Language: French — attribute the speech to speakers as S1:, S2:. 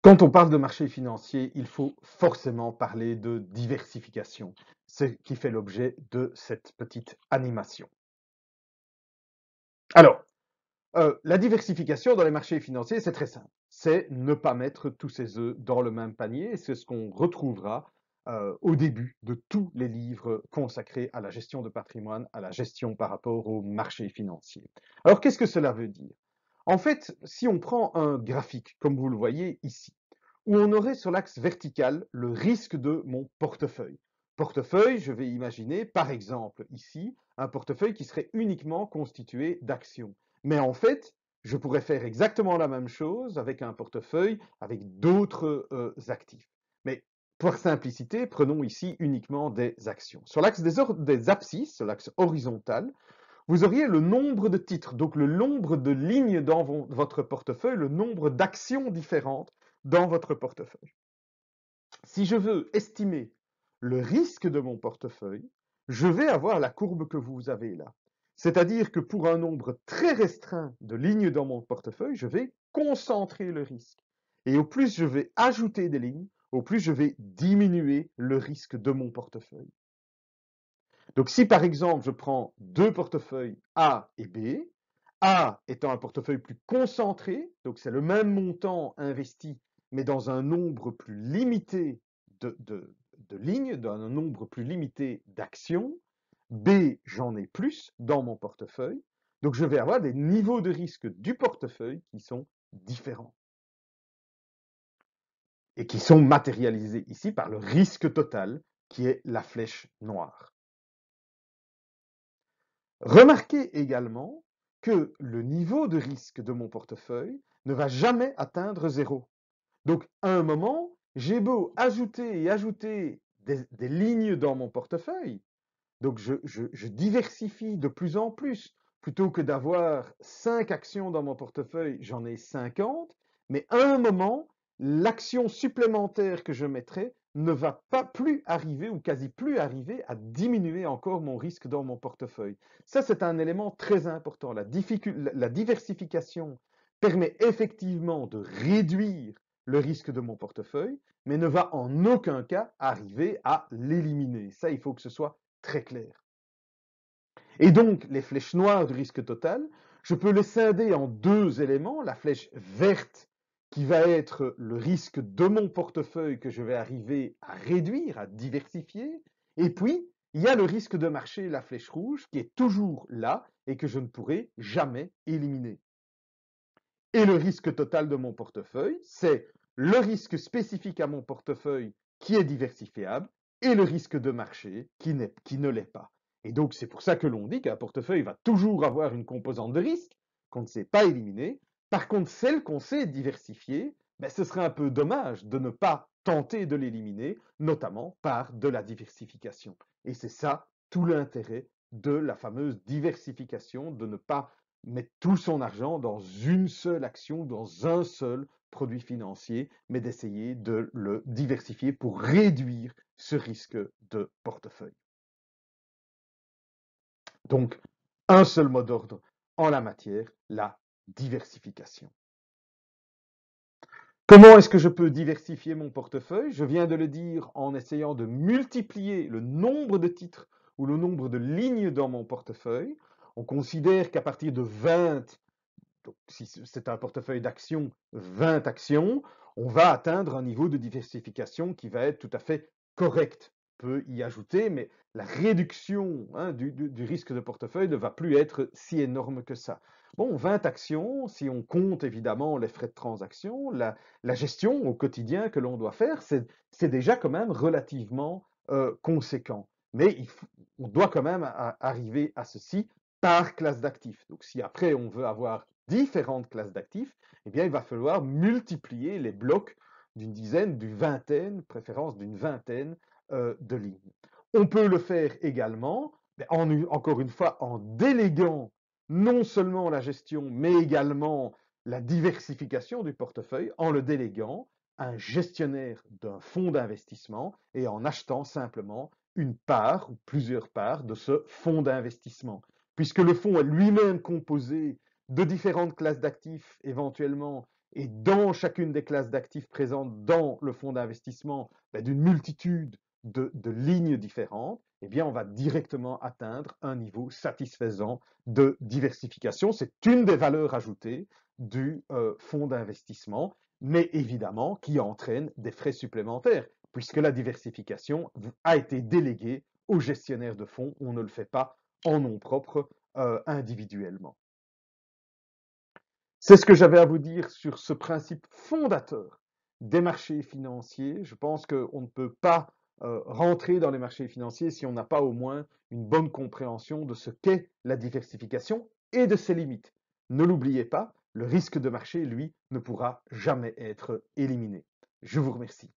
S1: Quand on parle de marché financier, il faut forcément parler de diversification, ce qui fait l'objet de cette petite animation. Alors, euh, la diversification dans les marchés financiers, c'est très simple. C'est ne pas mettre tous ses œufs dans le même panier. C'est ce qu'on retrouvera euh, au début de tous les livres consacrés à la gestion de patrimoine, à la gestion par rapport aux marchés financiers. Alors, qu'est-ce que cela veut dire en fait, si on prend un graphique, comme vous le voyez ici, où on aurait sur l'axe vertical le risque de mon portefeuille. Portefeuille, je vais imaginer, par exemple, ici, un portefeuille qui serait uniquement constitué d'actions. Mais en fait, je pourrais faire exactement la même chose avec un portefeuille, avec d'autres euh, actifs. Mais pour simplicité, prenons ici uniquement des actions. Sur l'axe des, des, abscisses, sur l'axe horizontal, vous auriez le nombre de titres, donc le nombre de lignes dans votre portefeuille, le nombre d'actions différentes dans votre portefeuille. Si je veux estimer le risque de mon portefeuille, je vais avoir la courbe que vous avez là. C'est-à-dire que pour un nombre très restreint de lignes dans mon portefeuille, je vais concentrer le risque. Et au plus je vais ajouter des lignes, au plus je vais diminuer le risque de mon portefeuille. Donc si par exemple je prends deux portefeuilles A et B, A étant un portefeuille plus concentré, donc c'est le même montant investi, mais dans un nombre plus limité de, lignes, dans un nombre plus limité d'actions, B, j'en ai plus dans mon portefeuille, donc je vais avoir des niveaux de risque du portefeuille qui sont différents et qui sont matérialisés ici par le risque total qui est la flèche noire. Remarquez également que le niveau de risque de mon portefeuille ne va jamais atteindre zéro. Donc à un moment, j'ai beau ajouter et ajouter des, lignes dans mon portefeuille, donc je, je diversifie de plus en plus. Plutôt que d'avoir 5 actions dans mon portefeuille, j'en ai 50, mais à un moment, l'action supplémentaire que je mettrai ne va pas plus arriver ou quasi plus arriver à diminuer encore mon risque dans mon portefeuille. Ça, c'est un élément très important. La, la, diversification permet effectivement de réduire le risque de mon portefeuille, mais ne va en aucun cas arriver à l'éliminer. Ça, il faut que ce soit très clair. Et donc, les flèches noires du risque total, je peux les scinder en deux éléments, la flèche verte qui va être le risque de mon portefeuille que je vais arriver à réduire, à diversifier. Et puis, il y a le risque de marché, la flèche rouge, qui est toujours là et que je ne pourrai jamais éliminer. Et le risque total de mon portefeuille, c'est le risque spécifique à mon portefeuille qui est diversifiable et le risque de marché qui, ne l'est pas. Et donc, c'est pour ça que l'on dit qu'un portefeuille va toujours avoir une composante de risque qu'on ne sait pas éliminer, par contre, celle qu'on sait diversifier, ben, ce serait un peu dommage de ne pas tenter de l'éliminer, notamment par de la diversification. Et c'est ça tout l'intérêt de la fameuse diversification, de ne pas mettre tout son argent dans une seule action, dans un seul produit financier, mais d'essayer de le diversifier pour réduire ce risque de portefeuille. Donc, un seul mot d'ordre en la matière, la diversification. Comment est-ce que je peux diversifier mon portefeuille Je viens de le dire en essayant de multiplier le nombre de titres ou le nombre de lignes dans mon portefeuille. On considère qu'à partir de 20, si c'est un portefeuille d'actions, 20 actions, on va atteindre un niveau de diversification qui va être tout à fait correct peut y ajouter, mais la réduction hein, du, risque de portefeuille ne va plus être si énorme que ça. Bon, 20 actions, si on compte évidemment les frais de transaction, la, gestion au quotidien que l'on doit faire, c'est déjà quand même relativement euh, conséquent. Mais on doit quand même arriver à ceci par classe d'actifs. Donc si après on veut avoir différentes classes d'actifs, eh bien il va falloir multiplier les blocs d'une dizaine, d'une vingtaine, préférence d'une vingtaine euh, de ligne. On peut le faire également, ben, en, encore une fois, en déléguant non seulement la gestion, mais également la diversification du portefeuille, en le déléguant à un gestionnaire d'un fonds d'investissement et en achetant simplement une part ou plusieurs parts de ce fonds d'investissement. Puisque le fonds est lui-même composé de différentes classes d'actifs éventuellement, et dans chacune des classes d'actifs présentes dans le fonds d'investissement, ben, d'une multitude de, lignes différentes, eh bien, on va directement atteindre un niveau satisfaisant de diversification. C'est une des valeurs ajoutées du euh, fonds d'investissement, mais évidemment qui entraîne des frais supplémentaires, puisque la diversification a été déléguée aux gestionnaires de fonds. On ne le fait pas en nom propre euh, individuellement. C'est ce que j'avais à vous dire sur ce principe fondateur des marchés financiers. Je pense qu'on ne peut pas euh, rentrer dans les marchés financiers si on n'a pas au moins une bonne compréhension de ce qu'est la diversification et de ses limites. Ne l'oubliez pas, le risque de marché, lui, ne pourra jamais être éliminé. Je vous remercie.